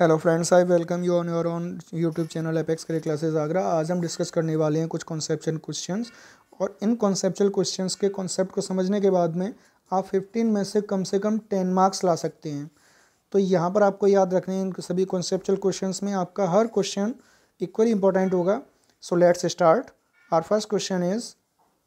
hello friends I welcome you on your on YouTube channel Apex career classes Agra आज हम discuss करने वाले हैं कुछ कॉन्सेप्चुअल क्वेश्चंस और इन कॉन्सेप्चुअल क्वेश्चंस के कॉन्सेप्ट को समझने के बाद में आप 15 में से कम से कम 10 मार्क्स ला सकते हैं तो यहाँ पर आपको याद रखने हैं इन सभी कॉन्सेप्चुअल क्वेश्चन में आपका हर क्वेश्चन इक्वली इंपॉर्टेंट होगा so let's start our first question is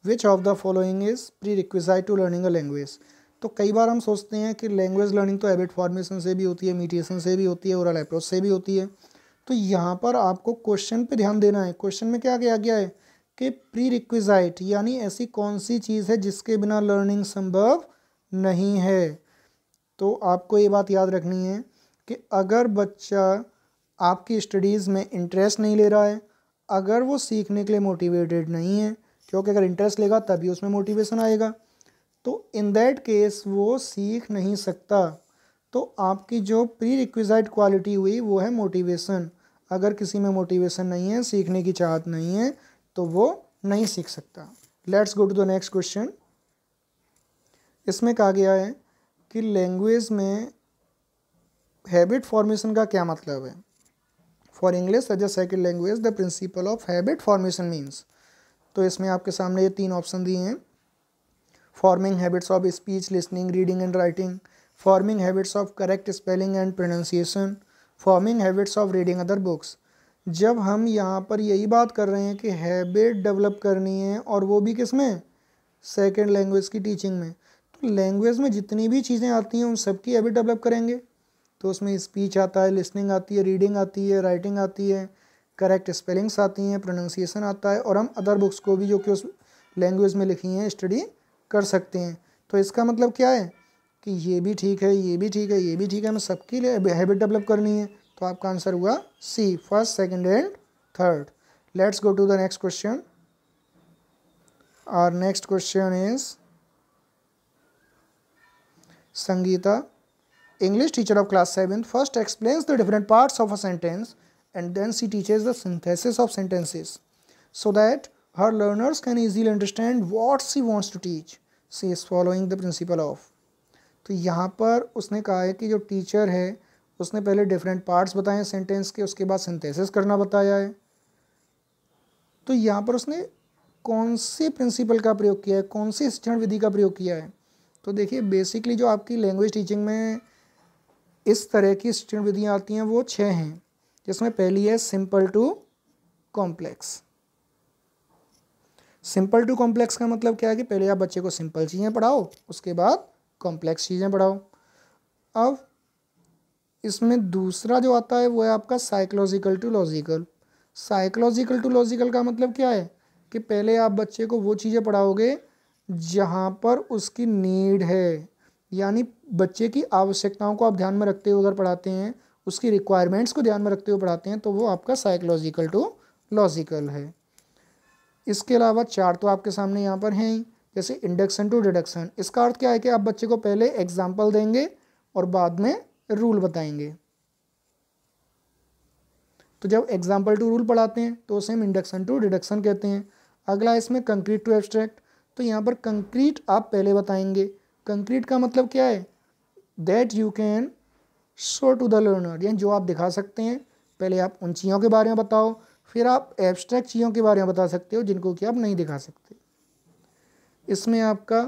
which of the following is prerequisite to learning a language तो कई बार हम सोचते हैं कि लैंग्वेज लर्निंग तो हैबिट फॉर्मेशन से भी होती है मीटिएशन से भी होती है ओरल अप्रोच से भी होती है तो यहाँ पर आपको क्वेश्चन पे ध्यान देना है क्वेश्चन में क्या क्या गया है कि प्री रिक्विजाइट यानी ऐसी कौन सी चीज़ है जिसके बिना लर्निंग संभव नहीं है तो आपको ये बात याद रखनी है कि अगर बच्चा आपकी स्टडीज़ में इंटरेस्ट नहीं ले रहा है अगर वो सीखने के लिए मोटिवेटेड नहीं है क्योंकि अगर इंटरेस्ट लेगा तभी उसमें मोटिवेशन आएगा तो इन दैट केस वो सीख नहीं सकता तो आपकी जो प्री रिक्विज़ाइट क्वालिटी हुई वो है मोटिवेशन अगर किसी में मोटिवेशन नहीं है सीखने की चाहत नहीं है तो वो नहीं सीख सकता let's go to the next question इसमें कहा गया है कि लैंग्वेज में हैबिट फॉर्मेशन का क्या मतलब है for English as a second language the principle of habit formation means तो इसमें आपके सामने ये तीन ऑप्शन दिए हैं forming habits of speech listening reading and writing forming habits of correct spelling and pronunciation forming habits of reading other books जब हम यहाँ पर यही बात कर रहे हैं कि हैबिट डेवलप करनी है और वो भी किस में सेकेंड लैंग्वेज की टीचिंग में तो लैंग्वेज में जितनी भी चीज़ें आती हैं उन सब की हैबिट डेवलप करेंगे तो उसमें स्पीच आता है लिसनिंग आती है रीडिंग आती है राइटिंग आती है करेक्ट स्पेलिंग्स आती हैं प्रोनाउंसिएशन आता है और हम अदर बुक्स को भी जो कि उस लैंग्वेज में लिखी हैं स्टडी कर सकते हैं तो इसका मतलब क्या है कि ये भी ठीक है ये भी ठीक है ये भी ठीक है हमें सबके लिए हैबिट डेवलप करनी है तो आपका आंसर हुआ C first second and third let's go to the next question और next question is Sangeeta English teacher of class seven first explains the different parts of a sentence and then she teaches the synthesis of sentences so that her learners can easily understand what she wants to teach say following the principle of तो यहाँ पर उसने कहा है कि जो teacher है उसने पहले डिफरेंट पार्ट्स बताए सेंटेंस के उसके बाद सिंथेसिस करना बताया है तो यहाँ पर उसने कौन से प्रिंसिपल का प्रयोग किया है कौन सी शिक्षण विधि का प्रयोग किया है तो देखिए बेसिकली जो आपकी लैंग्वेज टीचिंग में इस तरह की शिक्षण विधियाँ आती हैं वो छः हैं जिसमें पहली है simple to complex simple to complex का मतलब क्या है कि पहले आप बच्चे को सिंपल चीज़ें पढ़ाओ उसके बाद कॉम्प्लेक्स चीज़ें पढ़ाओ अब इसमें दूसरा जो आता है वो है आपका psychological to logical psychological to logical का मतलब क्या है कि पहले आप बच्चे को वो चीज़ें पढ़ाओगे जहाँ पर उसकी नीड है यानी बच्चे की आवश्यकताओं को आप ध्यान में रखते हुए अगर पढ़ाते हैं उसकी रिक्वायरमेंट्स को ध्यान में रखते हुए पढ़ाते हैं तो वो आपका साइकोलॉजिकल टू लॉजिकल है इसके अलावा चार तो आपके सामने यहाँ पर हैं जैसे इंडक्शन टू डिडक्शन इसका अर्थ क्या है कि आप बच्चे को पहले एग्जाम्पल देंगे और बाद में रूल बताएंगे तो जब एग्जाम्पल टू रूल पढ़ाते हैं तो उसे हम इंडक्शन टू डिडक्शन कहते हैं अगला इसमें कंक्रीट टू एब्स्ट्रैक्ट तो यहाँ पर कंक्रीट आप पहले बताएंगे कंक्रीट का मतलब क्या है that you can show to the learner यानी जो आप दिखा सकते हैं पहले आप उन चीज़ों के बारे में बताओ फिर आप एब्स्ट्रैक्ट चीज़ों के बारे में बता सकते हो जिनको कि आप नहीं दिखा सकते इसमें आपका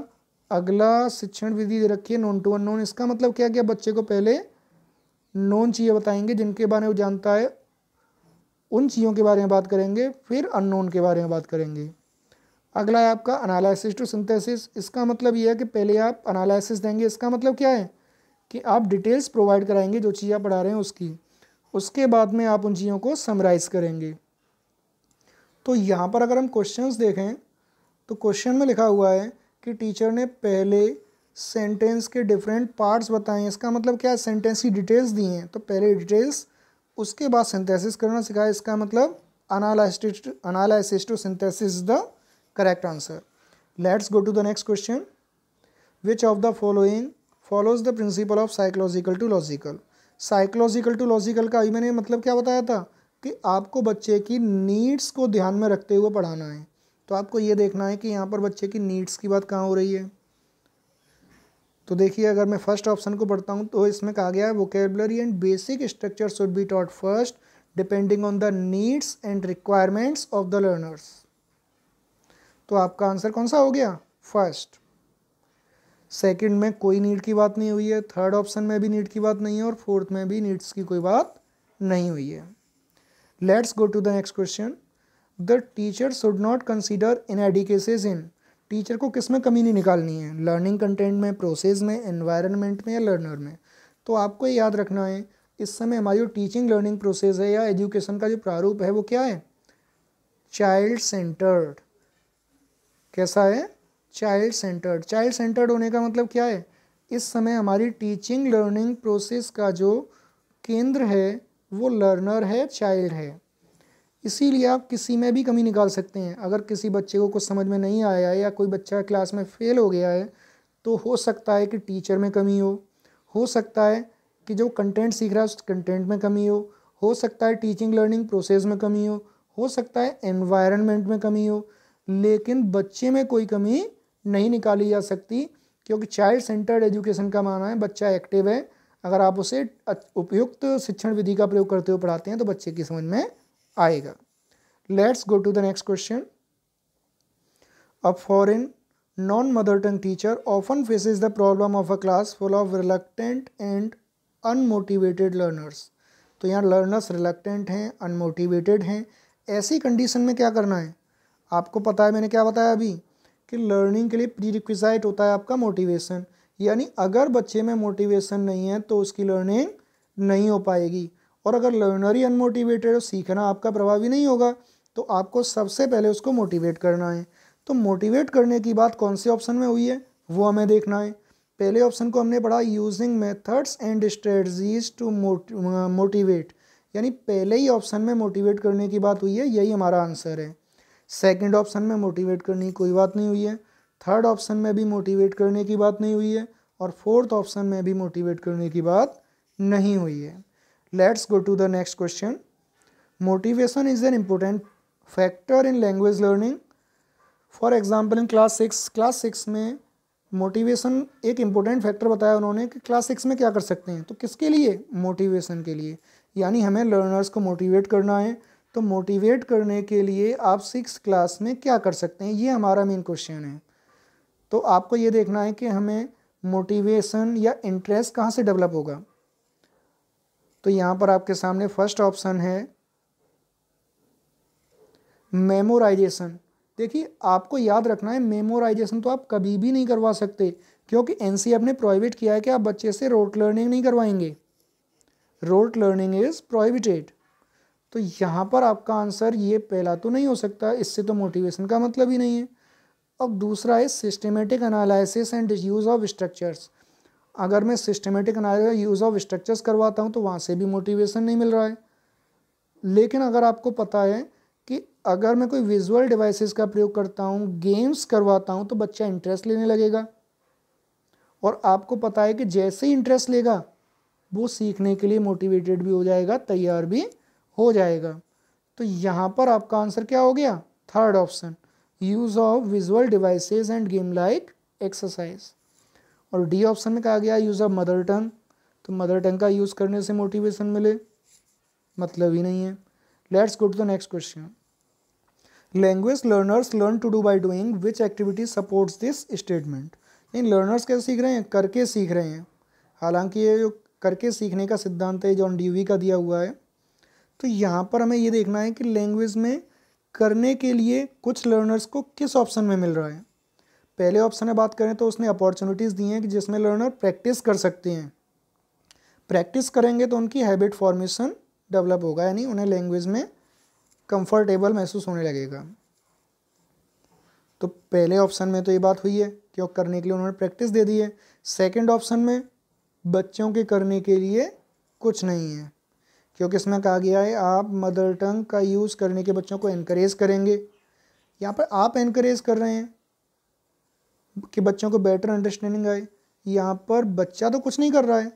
अगला शिक्षण विधि दे रखी है नॉन टू अननोन इसका मतलब क्या क्या बच्चे को पहले नॉन चीज़ें बताएंगे जिनके बारे में जानता है उन चीज़ों के बारे में बात करेंगे फिर अननोन के बारे में बात करेंगे अगला है आपका अनालसिस टू सिंथेसिस इसका मतलब ये है कि पहले आप अनालिसिस देंगे इसका मतलब क्या है कि आप डिटेल्स प्रोवाइड कराएंगे जो चीज़ आप पढ़ा रहे हैं उसकी उसके बाद में आप उन चीज़ों को समराइज़ करेंगे तो यहाँ पर अगर हम क्वेश्चंस देखें तो क्वेश्चन में लिखा हुआ है कि टीचर ने पहले सेंटेंस के डिफरेंट पार्ट्स बताए इसका मतलब क्या है सेंटेंस की डिटेल्स दी हैं तो पहले डिटेल्स उसके बाद सिंथेसिस करना सिखाया इसका मतलब analysis to synthesis the correct answer let's go to the next question which of the following follows the principle of psychological to logical psychological to logical का अभी मैंने मतलब क्या बताया था कि आपको बच्चे की नीड्स को ध्यान में रखते हुए पढ़ाना है तो आपको ये देखना है कि यहाँ पर बच्चे की नीड्स की बात कहाँ हो रही है तो देखिए अगर मैं फर्स्ट ऑप्शन को पढ़ता हूँ तो इसमें कहा गया है vocabulary and basic structure should be taught first depending on the needs and requirements of the learners तो आपका आंसर कौन सा हो गया फर्स्ट सेकंड में कोई नीड की बात नहीं हुई है थर्ड ऑप्शन में भी नीड की बात नहीं है और फोर्थ में भी नीड्स की कोई बात नहीं हुई है let's go to the next question the teacher should not consider inadequacies in teacher को किस में कमी नहीं निकालनी है लर्निंग कंटेंट में प्रोसेस में एनवायरनमेंट में या लर्नर में तो आपको ये याद रखना है इस समय हमारी जो टीचिंग लर्निंग प्रोसेस है या एजुकेशन का जो प्रारूप है वो क्या है चाइल्ड सेंटर्ड कैसा है चाइल्ड सेंटर्ड चाइल्ड सेंटर्ड होने का मतलब क्या है इस समय हमारी टीचिंग लर्निंग प्रोसेस का जो केंद्र है वो लर्नर है चाइल्ड है इसीलिए आप किसी में भी कमी निकाल सकते हैं अगर किसी बच्चे को कुछ समझ में नहीं आया है या कोई बच्चा क्लास में फेल हो गया है तो हो सकता है कि टीचर में कमी हो हो सकता है कि जो कंटेंट सीख रहा है उस कंटेंट में कमी हो हो सकता है टीचिंग लर्निंग प्रोसेस में कमी हो हो सकता है एनवायरनमेंट में कमी हो लेकिन बच्चे में कोई कमी नहीं निकाली जा सकती क्योंकि चाइल्ड सेंटर्ड एजुकेशन का माना है बच्चा एक्टिव है अगर आप उसे उपयुक्त शिक्षण विधि का प्रयोग करते हुए पढ़ाते हैं तो बच्चे की समझ में आएगा let's go to the next question a foreign non mother tongue teacher often faces the problem of a class full of reluctant and unmotivated learners तो यहाँ लर्नर्स रिलेक्टेंट हैं अनमोटिवेटेड हैं ऐसी कंडीशन में क्या करना है आपको पता है मैंने क्या बताया अभी कि लर्निंग के लिए प्री रिक्विसाइट होता है आपका मोटिवेशन यानी अगर बच्चे में मोटिवेशन नहीं है तो उसकी लर्निंग नहीं हो पाएगी और अगर लर्नर ही अनमोटिवेटेड तो सीखना आपका प्रभावी नहीं होगा तो आपको सबसे पहले उसको मोटिवेट करना है तो मोटिवेट करने की बात कौन से ऑप्शन में हुई है वो हमें देखना है पहले ऑप्शन को हमने पढ़ा using methods and strategies to motivate यानी पहले ही ऑप्शन में मोटिवेट करने की बात हुई है यही हमारा आंसर है सेकंड ऑप्शन में मोटिवेट करने की कोई बात नहीं हुई है थर्ड ऑप्शन में भी मोटिवेट करने की बात नहीं हुई है और फोर्थ ऑप्शन में भी मोटिवेट करने की बात नहीं हुई है let's go to the next question motivation is an important factor in language learning for example in class six class six में मोटिवेशन एक इम्पोर्टेंट फैक्टर बताया उन्होंने कि क्लास सिक्स में क्या कर सकते हैं तो किसके लिए मोटिवेशन के लिए यानी हमें लर्नर्स को मोटिवेट करना है तो मोटिवेट करने के लिए आप सिक्स क्लास में क्या कर सकते हैं ये हमारा मेन क्वेश्चन है तो आपको ये देखना है कि हमें मोटिवेशन या इंटरेस्ट कहाँ से डेवलप होगा तो यहाँ पर आपके सामने फर्स्ट ऑप्शन है मेमोराइजेशन देखिए आपको याद रखना है मेमोराइजेशन तो आप कभी भी नहीं करवा सकते क्योंकि एन सी एफ ने प्रोहिबिट किया है कि आप बच्चे से रोट लर्निंग नहीं करवाएंगे रोट लर्निंग इज़ प्रोहिबिटेड तो यहाँ पर आपका आंसर ये पहला तो नहीं हो सकता इससे तो मोटिवेशन का मतलब ही नहीं है अब दूसरा है systematic analysis and use of structures अगर मैं systematic analysis use of structures करवाता हूँ तो वहाँ से भी मोटिवेशन नहीं मिल रहा है लेकिन अगर आपको पता है कि अगर मैं कोई विजुअल डिवाइसेस का प्रयोग करता हूँ गेम्स करवाता हूँ तो बच्चा इंटरेस्ट लेने लगेगा और आपको पता है कि जैसे ही इंटरेस्ट लेगा वो सीखने के लिए मोटिवेटेड भी हो जाएगा तैयार भी हो जाएगा तो यहाँ पर आपका आंसर क्या हो गया third option use of visual devices and game like exercise और डी ऑप्शन में कहा गया यूज़ ऑफ मदर टंग तो मदर टंग का यूज़ करने से मोटिवेशन मिले मतलब ही नहीं है let's go to the next question language learners learn to do by doing which activity supports this statement इन लर्नर्स कैसे सीख रहे हैं करके सीख रहे हैं हालांकि ये जो करके सीखने का सिद्धांत है जॉन ड्यूवी का दिया हुआ है तो यहाँ पर हमें ये देखना है कि लैंग्वेज में करने के लिए कुछ लर्नर्स को किस ऑप्शन में मिल रहा है पहले ऑप्शन में बात करें तो उसने अपॉर्चुनिटीज़ दी हैं कि जिसमें लर्नर प्रैक्टिस कर सकते हैं प्रैक्टिस करेंगे तो उनकी हैबिट फॉर्मेशन डेवलप होगा यानी उन्हें लैंग्वेज में कंफर्टेबल महसूस होने लगेगा तो पहले ऑप्शन में तो ये बात हुई है कि वो करने के लिए उन्होंने प्रैक्टिस दे दी है सेकेंड ऑप्शन में बच्चों के करने के लिए कुछ नहीं है क्योंकि इसमें कहा गया है आप मदर टंग का यूज़ करने के बच्चों को इनक्रेज करेंगे यहाँ पर आप इनक्रेज कर रहे हैं कि बच्चों को बेटर अंडरस्टैंडिंग आए यहाँ पर बच्चा तो कुछ नहीं कर रहा है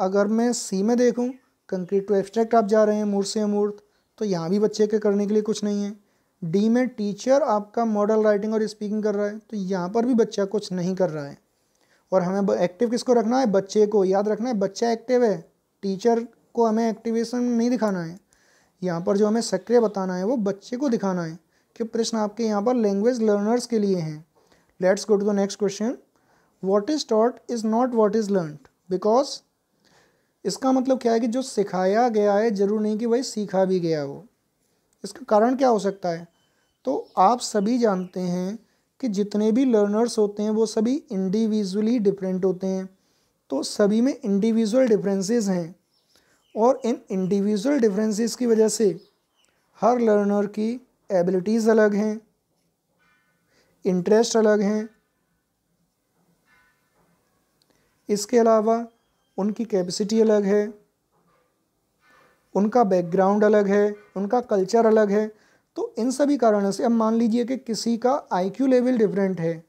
अगर मैं सी में देखूँ कंक्रीट टू एब्स्ट्रैक्ट आप जा रहे हैं मूर्त से अमूर्त तो यहाँ भी बच्चे के करने के लिए कुछ नहीं है डी में टीचर आपका मॉडल राइटिंग और स्पीकिंग कर रहा है तो यहाँ पर भी बच्चा कुछ नहीं कर रहा है और हमें एक्टिव किसको रखना है बच्चे को याद रखना है बच्चा एक्टिव है टीचर को हमें एक्टिवेशन नहीं दिखाना है यहाँ पर जो हमें सक्रिय बताना है वो बच्चे को दिखाना है कि प्रश्न आपके यहाँ पर लैंग्वेज लर्नर्स के लिए हैं let's go to the next question what is taught is not what is learn because इसका मतलब क्या है कि जो सिखाया गया है जरूर नहीं कि वही सीखा भी गया हो इसका कारण क्या हो सकता है तो आप सभी जानते हैं कि जितने भी लर्नर्स होते हैं वो सभी इंडिविजुअली डिफरेंट होते हैं तो सभी में इंडिविजुअल डिफरेंसेस हैं और इन इंडिविजुअल डिफरेंसेस की वजह से हर लर्नर की एबिलिटीज़ अलग हैं इंटरेस्ट अलग हैं इसके अलावा उनकी कैपेसिटी अलग है उनका बैकग्राउंड अलग है उनका कल्चर अलग है तो इन सभी कारणों से अब मान लीजिए कि किसी का आईक्यू लेवल डिफरेंट है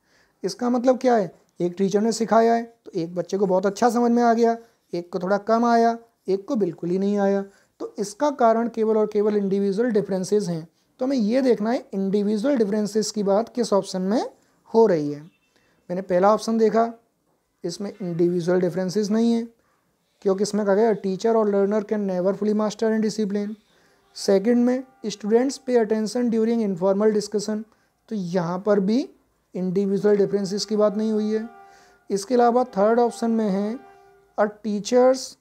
इसका मतलब क्या है एक टीचर ने सिखाया है तो एक बच्चे को बहुत अच्छा समझ में आ गया एक को थोड़ा कम आया एक को बिल्कुल ही नहीं आया तो इसका कारण केवल और केवल इंडिविजुअल डिफरेंसेस हैं तो हमें ये देखना है इंडिविजुअल डिफरेंसेस की बात किस ऑप्शन में हो रही है मैंने पहला ऑप्शन देखा इसमें इंडिविजुअल डिफरेंसेस नहीं है क्योंकि इसमें कहा गया टीचर और learner can never fully master in discipline second में students pay attention during informal discussion तो यहाँ पर भी इंडिविजुअल डिफरेंसेस की बात नहीं हुई है इसके अलावा थर्ड ऑप्शन में है a teachers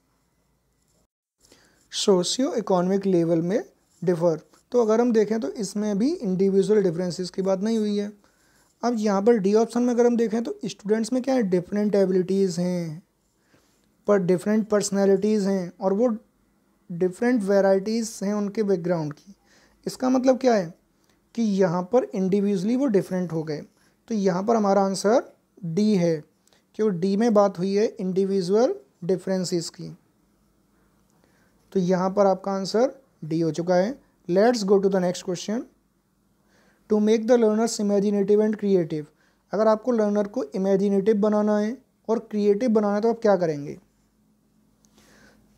socio economic level में डिफर तो अगर हम देखें तो इसमें भी इंडिविजुअल डिफरेंसेस की बात नहीं हुई है अब यहाँ पर डी ऑप्शन में अगर हम देखें तो स्टूडेंट्स में क्या है डिफरेंट एबिलिटीज़ हैं पर डिफरेंट पर्सनैलिटीज़ हैं और वो डिफरेंट वेराइटीज़ हैं उनके बैकग्राउंड की इसका मतलब क्या है कि यहाँ पर इंडिविजुअली वो डिफरेंट हो गए तो यहाँ पर हमारा आंसर डी है क्यों डी में बात हुई है इंडिविजुअल डिफरेंसेस की तो यहाँ पर आपका आंसर डी हो चुका है let's go to the next question to make the learners imaginative and creative अगर आपको लर्नर को इमेजिनेटिव बनाना है और क्रिएटिव बनाना है तो आप क्या करेंगे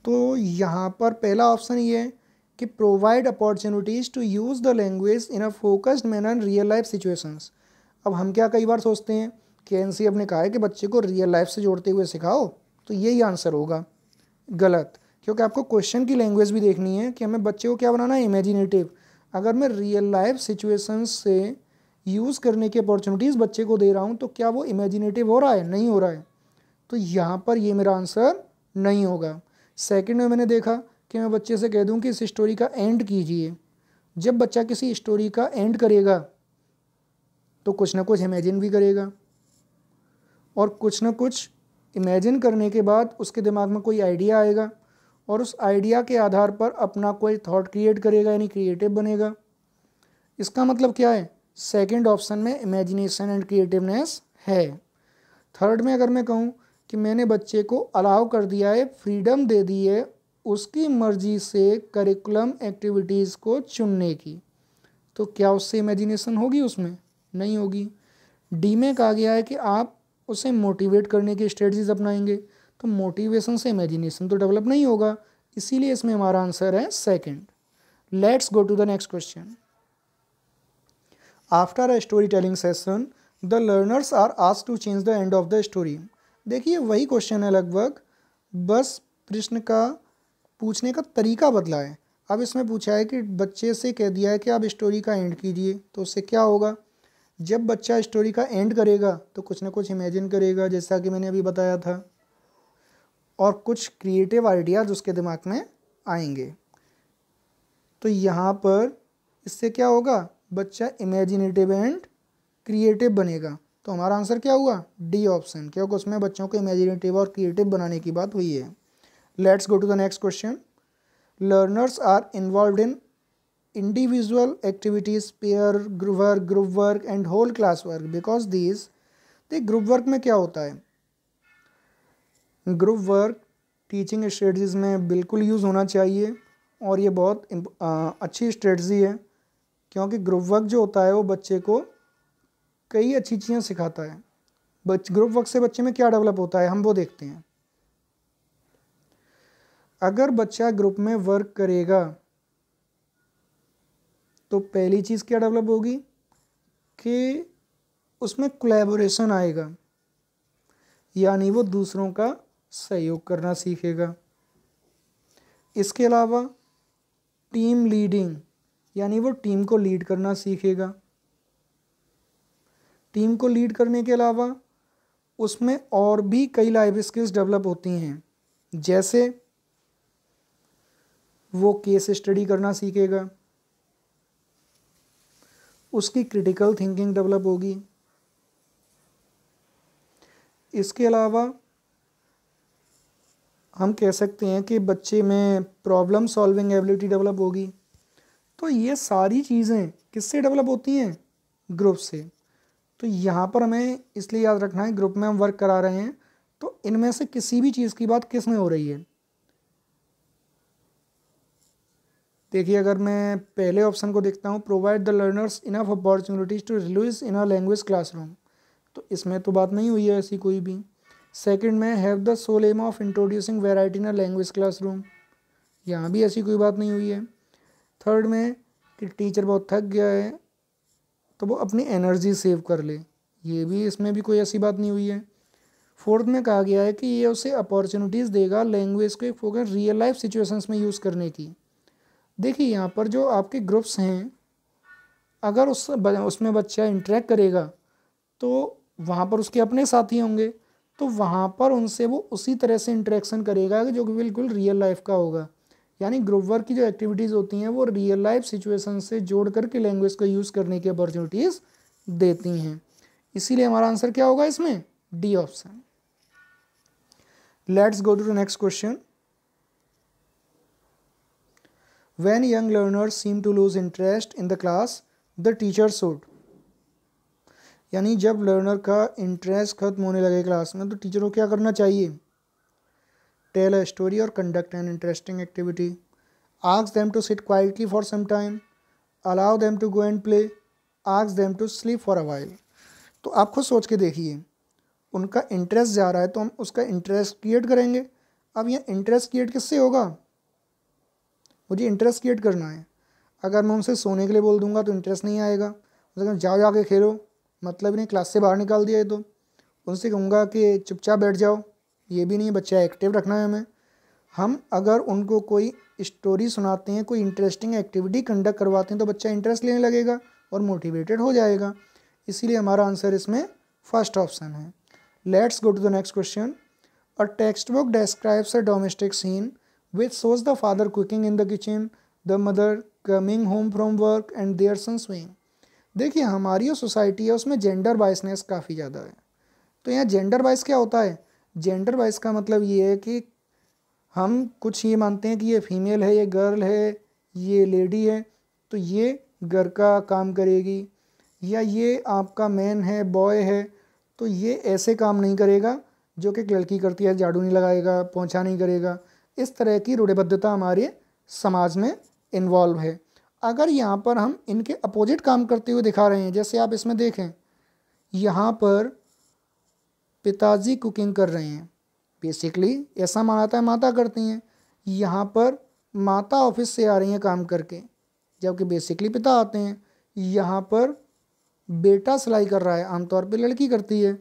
तो यहाँ पर पहला ऑप्शन ये है कि provide opportunities to use the language in a focused manner in real life situations अब हम क्या कई बार सोचते हैं कि एन ने कहा है कि बच्चे को रियल लाइफ से जोड़ते हुए सिखाओ तो यही आंसर होगा गलत क्योंकि आपको क्वेश्चन की लैंग्वेज भी देखनी है कि हमें बच्चे को क्या बनाना है इमेजिनेटिव अगर मैं रियल लाइफ सिचुएशंस से यूज़ करने की अपॉर्चुनिटीज़ बच्चे को दे रहा हूँ तो क्या वो इमेजिनेटिव हो रहा है नहीं हो रहा है तो यहाँ पर ये मेरा आंसर नहीं होगा सेकेंड में मैंने देखा कि मैं बच्चे से कह दूँ कि इस स्टोरी का एंड कीजिए जब बच्चा किसी स्टोरी का एंड करेगा तो कुछ ना कुछ इमेजिन भी करेगा और कुछ ना कुछ इमेजिन करने के बाद उसके दिमाग में कोई आइडिया आएगा और उस आइडिया के आधार पर अपना कोई थॉट क्रिएट करेगा यानी क्रिएटिव बनेगा इसका मतलब क्या है सेकंड ऑप्शन में इमेजिनेशन एंड क्रिएटिवनेस है थर्ड में अगर मैं कहूँ कि मैंने बच्चे को अलाउ कर दिया है फ्रीडम दे दी है उसकी मर्जी से करिकुलम एक्टिविटीज़ को चुनने की तो क्या उससे इमेजिनेशन होगी उसमें नहीं होगी डी में कहा गया है कि आप उसे मोटिवेट करने की स्ट्रेटजीज अपनाएंगे तो मोटिवेशन से इमेजिनेशन तो डेवलप नहीं होगा इसीलिए इसमें हमारा आंसर है second let's go to the next question after a story telling session the learners are आज to change the end of the story देखिए वही क्वेश्चन है लगभग बस प्रश्न का पूछने का तरीका बदला है अब इसमें पूछा है कि बच्चे से कह दिया है कि आप स्टोरी का एंड कीजिए तो उससे क्या होगा जब बच्चा स्टोरी का एंड करेगा तो कुछ ना कुछ इमेजिन करेगा जैसा कि मैंने अभी बताया था और कुछ क्रिएटिव आइडियाज़ उसके दिमाग में आएंगे तो यहाँ पर इससे क्या होगा बच्चा इमेजिनेटिव एंड क्रिएटिव बनेगा तो हमारा आंसर क्या हुआ डी ऑप्शन क्योंकि उसमें बच्चों को इमेजिनेटिव और क्रिएटिव बनाने की बात हुई है let's go to the next question learners are involved in individual activities pair group work group work and whole class work because these the group work में क्या होता है ग्रुप वर्क टीचिंग स्ट्रेटजीज़ में बिल्कुल यूज़ होना चाहिए और ये बहुत अच्छी स्ट्रेटजी है क्योंकि ग्रुप वर्क जो होता है वो बच्चे को कई अच्छी चीज़ें सिखाता है बच ग्रुप वर्क से बच्चे में क्या डेवलप होता है हम वो देखते हैं अगर बच्चा ग्रुप में वर्क करेगा तो पहली चीज़ क्या डेवलप होगी कि उसमें कोलेबोरेशन आएगा यानी वो दूसरों का सहयोग करना सीखेगा इसके अलावा टीम लीडिंग यानी वो टीम को लीड करना सीखेगा टीम को लीड करने के अलावा उसमें और भी कई लाइफ स्किल्स डेवलप होती हैं जैसे वो केस स्टडी करना सीखेगा उसकी क्रिटिकल थिंकिंग डेवलप होगी इसके अलावा हम कह सकते हैं कि बच्चे में प्रॉब्लम सॉल्विंग एबिलिटी डेवलप होगी तो ये सारी चीज़ें किससे डेवलप होती हैं ग्रुप से तो यहाँ पर हमें इसलिए याद रखना है ग्रुप में हम वर्क करा रहे हैं तो इनमें से किसी भी चीज़ की बात किस में हो रही है देखिए अगर मैं पहले ऑप्शन को देखता हूँ provide the learners enough opportunities to reuse in a language classroom तो इसमें तो बात नहीं हुई है ऐसी कोई भी सेकंड में have the sole aim of introducing variety in a language classroom यहाँ भी ऐसी कोई बात नहीं हुई है थर्ड में कि टीचर बहुत थक गया है तो वो अपनी एनर्जी सेव कर ले ये भी इसमें भी कोई ऐसी बात नहीं हुई है फोर्थ में कहा गया है कि ये उसे अपॉर्चुनिटीज़ देगा लैंग्वेज को एक फोकस रियल लाइफ सिचुएशंस में यूज़ करने की देखिए यहाँ पर जो आपके ग्रुप्स हैं अगर उस उसमें बच्चा इंटरेक्ट करेगा तो वहाँ पर उसके अपने साथी होंगे तो वहाँ पर उनसे वो उसी तरह से इंटरेक्शन करेगा जो कि बिल्कुल रियल लाइफ का होगा यानी ग्रुप वर्क की जो एक्टिविटीज़ होती हैं वो रियल लाइफ सिचुएशन से जोड़ करके लैंग्वेज को यूज़ करने की अपॉर्चुनिटीज़ देती हैं इसीलिए हमारा आंसर क्या होगा इसमें D option let's go to the next question when young learners seem to lose interest in the class the teacher should यानी जब लर्नर का इंटरेस्ट ख़त्म होने लगे क्लास में तो टीचर को क्या करना चाहिए टेल अ स्टोरी और conduct an interesting activity ask them to sit quietly for some time allow them to go and play ask them to sleep for a while तो आप खुद सोच के देखिए उनका इंटरेस्ट जा रहा है तो हम उसका इंटरेस्ट क्रिएट करेंगे अब यह इंटरेस्ट क्रिएट किससे होगा मुझे इंटरेस्ट क्रिएट करना है अगर मैं उनसे सोने के लिए बोल दूंगा तो इंटरेस्ट नहीं आएगा जाओ जाके खेलो मतलब इन्हें क्लास से बाहर निकाल दिया है तो उनसे कहूँगा कि चुपचाप बैठ जाओ ये भी नहीं बच्चा एक्टिव रखना है हमें हम अगर उनको कोई स्टोरी सुनाते हैं कोई इंटरेस्टिंग एक्टिविटी कंडक्ट करवाते हैं तो बच्चा इंटरेस्ट लेने लगेगा और मोटिवेटेड हो जाएगा इसीलिए हमारा आंसर इसमें फर्स्ट ऑप्शन है let's go to the next question a textbook describes a domestic scene which shows the father cooking in the kitchen the mother coming home from work and their son swing देखिए हमारी जो society है उसमें gender बाइसनेस काफ़ी ज़्यादा है तो यहाँ जेंडर बाइस क्या होता है जेंडर बाइस का मतलब ये है कि हम कुछ ये मानते हैं कि ये फीमेल है ये गर्ल है ये लेडी है तो ये घर का काम करेगी या ये आपका मैन है बॉय है तो ये ऐसे काम नहीं करेगा जो कि लड़की करती है झाड़ू नहीं लगाएगा पहुँचा नहीं करेगा इस तरह की रूढ़िबद्धता हमारे समाज में इन्वॉल्व है अगर यहाँ पर हम इनके अपोजिट काम करते हुए दिखा रहे हैं जैसे आप इसमें देखें यहाँ पर पिताजी कुकिंग कर रहे हैं बेसिकली ऐसा है माता करती हैं यहाँ पर माता ऑफिस से आ रही हैं काम करके जबकि बेसिकली पिता आते हैं यहाँ पर बेटा सिलाई कर रहा है आमतौर पे लड़की करती है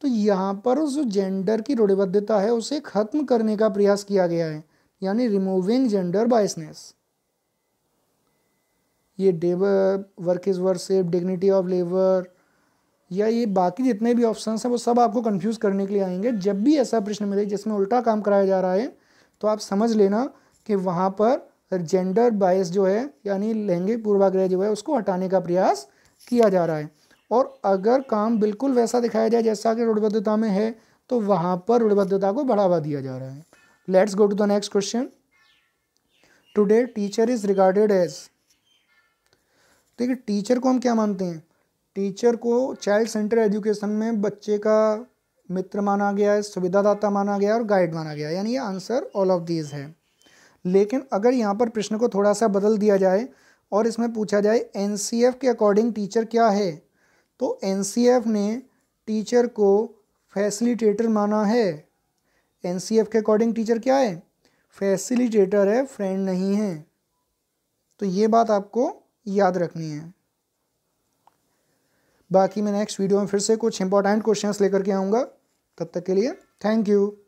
तो यहाँ पर उस जो जेंडर की रूढ़िबद्धता है उसे ख़त्म करने का प्रयास किया गया है यानी रिमूविंग जेंडर बाइसनेस ये डेबर work is safe dignity of labour या ये बाकी जितने भी ऑप्शन हैं वो सब आपको कंफ्यूज करने के लिए आएंगे जब भी ऐसा प्रश्न मिले जिसमें उल्टा काम कराया जा रहा है तो आप समझ लेना कि वहाँ पर जेंडर बायस जो है यानी लैंगिक पूर्वाग्रह जो है उसको हटाने का प्रयास किया जा रहा है और अगर काम बिल्कुल वैसा दिखाया जाए जैसा कि रूढ़बद्धता में है तो वहाँ पर रूढ़बद्धता को बढ़ावा दिया जा रहा है let's go to the next question today teacher is regarded as देखिए टीचर को हम क्या मानते हैं टीचर को चाइल्ड सेंटर एजुकेशन में बच्चे का मित्र माना गया है सुविधादाता माना गया और गाइड माना गया यानी ये आंसर ऑल ऑफ दीज है लेकिन अगर यहाँ पर प्रश्न को थोड़ा सा बदल दिया जाए और इसमें पूछा जाए एन के अकॉर्डिंग टीचर क्या है तो एन ने टीचर को फैसिलिटेटर माना है एन के अकॉर्डिंग टीचर क्या है फैसिलिटेटर है फ्रेंड नहीं है तो ये बात आपको याद रखनी है बाकी मैं नेक्स्ट वीडियो में फिर से कुछ इंपॉर्टेंट क्वेश्चंस लेकर के आऊँगा तब तक के लिए थैंक यू